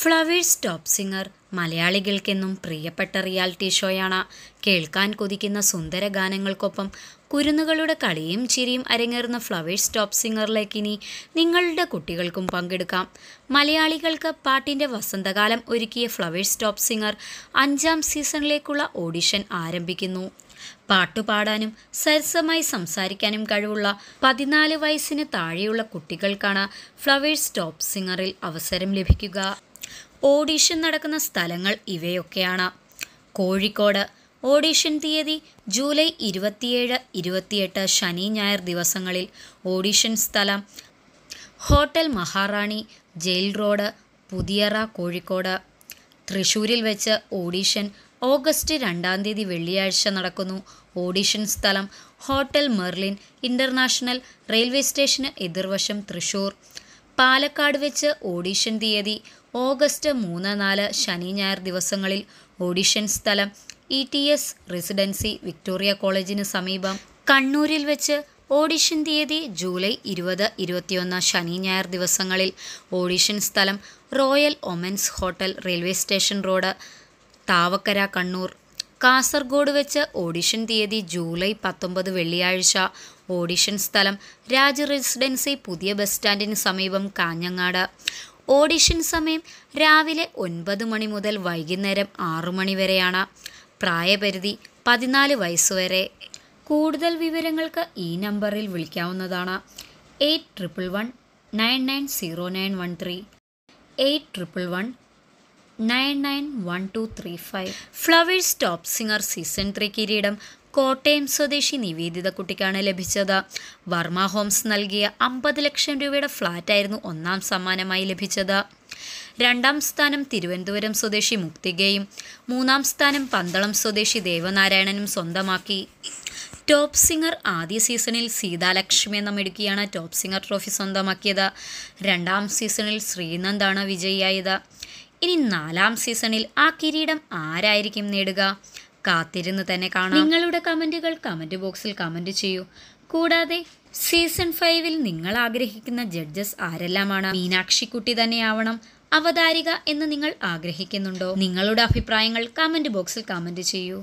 flowers top singer മലയാളികൾക്കെന്നും പ്രിയപ്പെട്ട reality ഷോയാണ് കേൾക്കാൻ കൊതിക്കുന്ന സുന്ദര ഗാനങ്ങൾക്കൊപ്പം കുരുന്നുകളുടെ കളിയും ചിരിയും അരങ്ങേറുന്ന ഫ്ലവേഴ്സ് ടോപ്പ് സിംഗറിലേക്ക് ഇനി നിങ്ങളുടെ കുട്ടികൾക്കും പങ്കെടുക്കാം മലയാളികൾക്ക് പാട്ടിൻ്റെ വസന്തകാലം ഒരുക്കിയ ഫ്ലവേഴ്സ് ടോപ്പ് സിംഗർ അഞ്ചാം സീസണിലേക്കുള്ള ഓഡിഷൻ ആരംഭിക്കുന്നു പാട്ടുപാടാനും സരസമായി സംസാരിക്കാനും കഴിവുള്ള പതിനാല് വയസ്സിന് താഴെയുള്ള കുട്ടികൾക്കാണ് ഫ്ലവേഴ്സ് ടോപ്പ് സിംഗറിൽ അവസരം ലഭിക്കുക ഓഡീഷൻ നടക്കുന്ന സ്ഥലങ്ങൾ ഇവയൊക്കെയാണ് കോഴിക്കോട് ഓഡീഷൻ തീയതി ജൂലൈ ഇരുപത്തിയേഴ് ഇരുപത്തിയെട്ട് ശനി ഞായർ ദിവസങ്ങളിൽ ഓഡീഷൻ സ്ഥലം hotel Maharani jail road Puthiyara Kozhikode തൃശ്ശൂരിൽ വെച്ച് ഓഡീഷൻ ഓഗസ്റ്റ് രണ്ടാം തീയതി വെള്ളിയാഴ്ച നടക്കുന്നു ഓഡീഷൻ സ്ഥലം ഹോട്ടൽ മെർലിൻ ഇൻ്റർനാഷണൽ റെയിൽവേ സ്റ്റേഷന് എതിർവശം തൃശ്ശൂർ പാലക്കാട് വെച്ച് ഓഡീഷൻ തീയതി ഓഗസ്റ്റ് മൂന്ന് നാല് ശനി ഞായർ ദിവസങ്ങളിൽ ഓഡിഷൻ സ്ഥലം E T S residency Victoria കോളേജിന് സമീപം കണ്ണൂരിൽ വെച്ച് ഓഡിഷൻ തീയതി ജൂലൈ ഇരുപത് ഇരുപത്തിയൊന്ന് ശനി ഞായർ ദിവസങ്ങളിൽ ഓഡിഷൻ സ്ഥലം royal Omans hotel railway station road Thavakkara Kannur Kasaragod വെച്ച് ഓഡിഷൻ തീയതി ജൂലൈ പത്തൊമ്പത് വെള്ളിയാഴ്ച ഓഡിഷൻ സ്ഥലം രാജ റെസിഡൻസി പുതിയ ബസ് സ്റ്റാൻഡിന് സമീപം കാഞ്ഞങ്ങാട് ഓഡിഷൻ സമയം രാവിലെ ഒൻപത് മണി മുതൽ വൈകുന്നേരം ആറു മണി വരെയാണ് പ്രായപരിധി പതിനാല് വയസ്സുവരെ കൂടുതൽ വിവരങ്ങൾക്ക് ഈ നമ്പറിൽ വിളിക്കാവുന്നതാണ് eight triple one nine nine zero nine one three eight triple one nine nine one two three five Flowers top singer season three കിരീടം കോട്ടയം സ്വദേശി നിവേദിത കുട്ടിക്കാണ് ലഭിച്ചത് വർമ്മ ഹോംസ് നൽകിയ അമ്പത് ലക്ഷം രൂപയുടെ ഫ്ളാറ്റായിരുന്നു ഒന്നാം സമ്മാനമായി ലഭിച്ചത് രണ്ടാം സ്ഥാനം തിരുവനന്തപുരം സ്വദേശി മുക്തികയും മൂന്നാം സ്ഥാനം പന്തളം സ്വദേശി ദേവനാരായണനും സ്വന്തമാക്കി ടോപ്പ് സിംഗർ ആദ്യ സീസണിൽ സീതാലക്ഷ്മി എന്ന മിടുക്കിയാണ് ടോപ്പ് സിംഗർ ട്രോഫി സ്വന്തമാക്കിയത് രണ്ടാം സീസണിൽ ശ്രീനന്ദാണ് വിജയിയായത് ഇനി നാലാം സീസണിൽ ആ കിരീടം ആരായിരിക്കും നേടുക കാത്തിരുന്ന് തന്നെ കാണാം നിങ്ങളുടെ കമൻറ്റുകൾ കമൻറ്റ് ബോക്സിൽ കമൻറ്റ് ചെയ്യൂ കൂടാതെ സീസൺ ഫൈവിൽ നിങ്ങൾ ആഗ്രഹിക്കുന്ന ജഡ്ജസ് ആരെല്ലാമാണ് മീനാക്ഷിക്കുട്ടി തന്നെയാവണം അവതാരിക എന്ന് നിങ്ങൾ ആഗ്രഹിക്കുന്നുണ്ടോ നിങ്ങളുടെ അഭിപ്രായങ്ങൾ കമൻറ്റ് ബോക്സിൽ കമൻറ്റ് ചെയ്യൂ